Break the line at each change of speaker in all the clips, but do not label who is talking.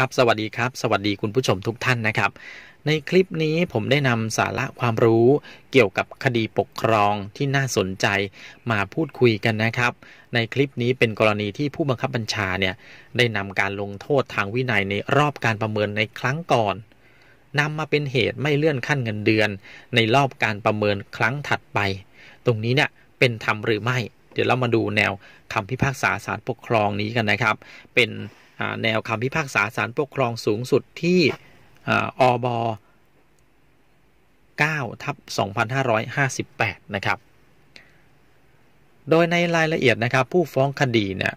ครับสวัสดีครับสวัสดีคุณผู้ชมทุกท่านนะครับ ในคลิปนี้ผมได้นำสาระความรู้ เกี่ยวกับคดีปกครองที่น่าสนใจ มาพูดคุยกันนะครับ ในคลิปนี้เป็นกรณีที่ผู้บังคับบัญชาเนี่ยได้นำการลงโทษทางวินัยในรอบการประเมินในครั้งก่อนนำมาเป็นเหตุไม่เลื่อนขั้นเงินเดือน ในรอบการประเมินครั้งถัดไป ตรงนี้เนี่ยเป็นธรรมหรือไม่ เดี๋ยวเรามาดูแนวคำพิพากษาศาลปกครองนี้กันนะครับเป็นแนวคำ พิพากษาศาลปกครองสูงสุดที่อบ 9 ทับ 2558 นะครับ โดยในรายละเอียด นะครับ ผู้ฟ้องคดีเนี่ย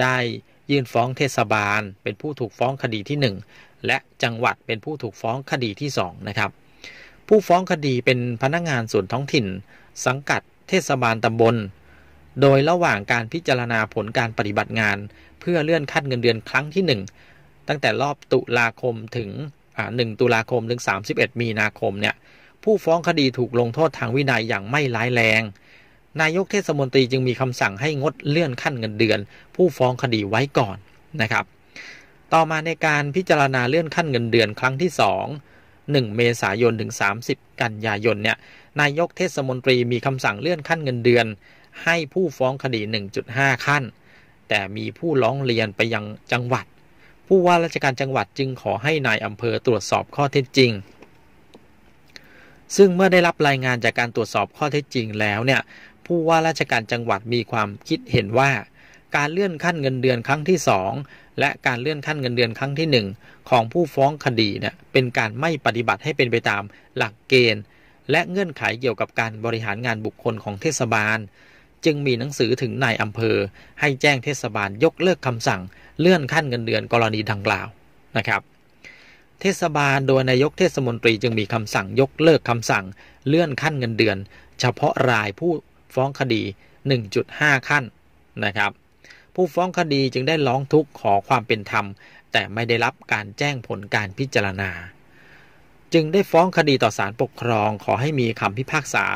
ได้ยื่นฟ้องเทศบาล เป็นผู้ถูกฟ้องคดีที่ 1 และจังหวัดเป็นผู้ถูกฟ้องคดีที่2นะครับผู้ฟ้องคดีเป็นพนักงานส่วนท้องถิ่น สังกัดเทศบาลตำบลโดยระหว่างการพิจารณาผลการปฏิบัติงาน เพื่อเลื่อนขั้นเงินเดือนครั้งที่ 1 ตั้งแต่รอบตุลาคมถึง 1 ตุลาคมถึง31 มีนาคมเนี่ยผู้ฟ้องคดีถูกลงโทษทางวินัยอย่างไม่ร้ายแรงนายกเทศมนตรีจึงมีคำสั่งให้งดเลื่อนขั้นเงินเดือน ผู้ฟ้องคดีไว้ก่อนนะครับต่อมาในการพิจารณาเลื่อนขั้นเงินเดือนครั้งที่ 2 1 เมษายนถึง30 กันยายนเนี่ยนายกเทศมนตรีมีคำสั่งเลื่อนขั้นเงินเดือนให้ผู้ฟ้องคดี 1.5 ขั้น แต่มีผู้ร้องเรียนไปยังจังหวัด ผู้ว่าราชการจังหวัดจึงขอให้นายอำเภอตรวจสอบข้อเท็จจริง ซึ่งเมื่อได้รับรายงานจากการตรวจสอบข้อเท็จจริงแล้วเนี่ย ผู้ว่าราชการจังหวัดมีความคิดเห็นว่า การเลื่อนขั้นเงินเดือนครั้งที่ 2 และการเลื่อนขั้นเงินเดือนครั้งที่1ของผู้ฟ้องคดีเนี่ย เป็นการไม่ปฏิบัติให้เป็นไปตามหลักเกณฑ์ และเงื่อนไขเกี่ยวกับการบริหารงานบุคคลของเทศบาลจึงมีหนังสือถึงนายอำเภอให้แจ้งเทศบาลยกเลิกคำสั่ง เลื่อนขั้นเงินเดือนกรณีดังกล่าวนะครับเทศบาลโดยนายกเทศมนตรีจึงมีคำสั่งยกเลิกคำสั่ง เลื่อนขั้นเงินเดือน เฉพาะรายผู้ฟ้องคดี 1.5 ขั้นนะครับ ผู้ฟ้องคดีจึงได้ร้องทุกข์ขอความเป็นธรรม แต่ไม่ได้รับการแจ้งผลการพิจารณา จึงได้ฟ้องคดีต่อศาลปกครองขอให้มีคำพิพากษา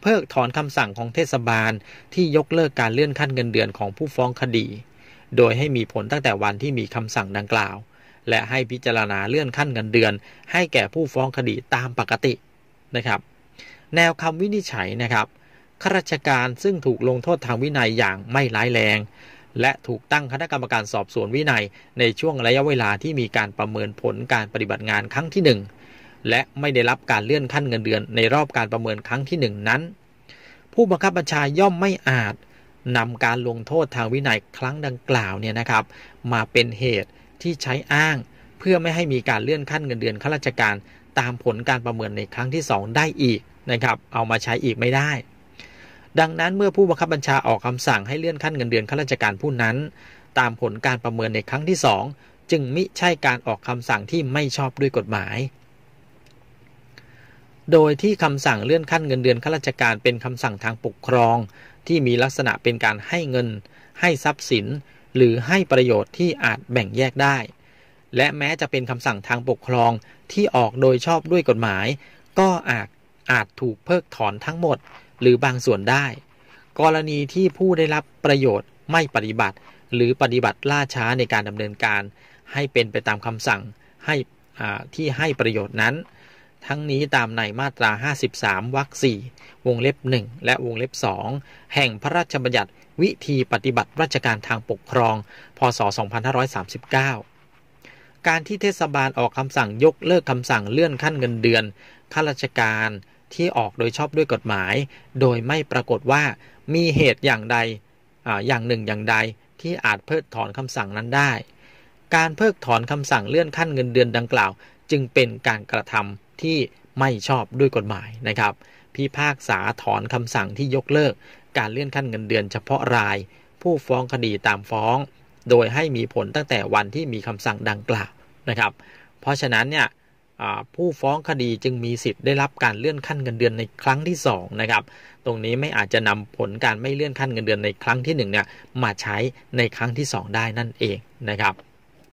เพิกถอนคำสั่งของเทศบาลที่ยกเลิกการเลื่อนขั้นเงินเดือนของผู้ฟ้องคดี โดยให้มีผลตั้งแต่วันที่มีคำสั่งดังกล่าว และให้พิจารณาเลื่อนขั้นเงินเดือน ให้แก่ผู้ฟ้องคดีตามปกตินะครับแนวคำวินิจฉัยนะครับข้าราชการซึ่งถูกลงโทษทางวินัยอย่างไม่ร้ายแรงและถูกตั้งคณะกรรมการสอบสวนวินัยในช่วงระยะเวลาที่มีการประเมินผลการปฏิบัติงานครั้งที่หนึ่งและไม่ได้รับการเลื่อนขั้นเงินเดือนในรอบการประเมินครั้งที่หนึ่งนั้น ผู้บังคับบัญชาย่อมไม่อาจนำการลงโทษทางวินัยครั้งดังกล่าวเนี่ยนะครับ มาเป็นเหตุที่ใช้อ้าง เพื่อไม่ให้มีการเลื่อนขั้นเงินเดือนข้าราชการ ตามผลการประเมินในครั้งที่ 2 ได้อีกนะครับ เอามาใช้อีกไม่ได้ ดังนั้นเมื่อผู้บังคับบัญชาออกคำสั่งให้เลื่อนขั้นเงินเดือนข้าราชการผู้นั้น ตามผลการประเมินในครั้งที่ 2 จึงมิใช่การออกคำสั่งที่ไม่ชอบด้วยกฎหมายโดยที่คำสั่งเลื่อนขั้นเงินเดือนข้าราชการเป็นคำสั่งทางปกครอง ที่มีลักษณะเป็นการให้เงิน ให้ทรัพย์สิน หรือให้ประโยชน์ที่อาจแบ่งแยกได้ และแม้จะเป็นคำสั่งทางปกครองที่ออกโดยชอบด้วยกฎหมาย ก็อาจอาจถูกเพิกถอนทั้งหมดหรือบางส่วนได้ กรณีที่ผู้ได้รับประโยชน์ไม่ปฏิบัติ หรือปฏิบัติล่าช้าในการดำเนินการ ให้เป็นไปตามคำสั่งให้ที่ให้ประโยชน์นั้นทั้งนี้ตามในมาตรา 53 วรรค 4 วงเล็บ 1 และวงเล็บ 2 แห่งพระราชบัญญัติวิธีปฏิบัติราชการทางปกครอง พศ 2539 การที่เทศบาลออกคำสั่งยกเลิกคำสั่งเลื่อนขั้นเงินเดือนข้าราชการที่ออกโดยชอบด้วยกฎหมาย โดยไม่ปรากฏว่ามีเหตุอย่างใดออย่างหนึ่งอย่างใดที่อาจเพิกถอนคำสั่งนั้นได้ การเพิกถอนคำสั่งเลื่อนขั้นเงินเดือนดังกล่าวจึงเป็นการกระทำที่ไม่ชอบด้วยกฎหมายนะครับ พิพากษาถอนคำสั่งที่ยกเลิกการเลื่อนขั้นเงินเดือนเฉพาะรายผู้ฟ้องคดีตามฟ้อง โดยให้มีผลตั้งแต่วันที่มีคำสั่งดังกล่าวนะครับ เพราะฉะนั้นเนี่ยผู้ฟ้องคดีจึงมีสิทธิ์ได้รับการเลื่อนขั้นเงินเดือนในครั้งที่ 2 นะครับ ตรงนี้ไม่อาจจะนำผลการไม่เลื่อนขั้นเงินเดือนในครั้งที่1เนี่ยมาใช้ในครั้งที่ 2 ได้นั่นเองนะครับ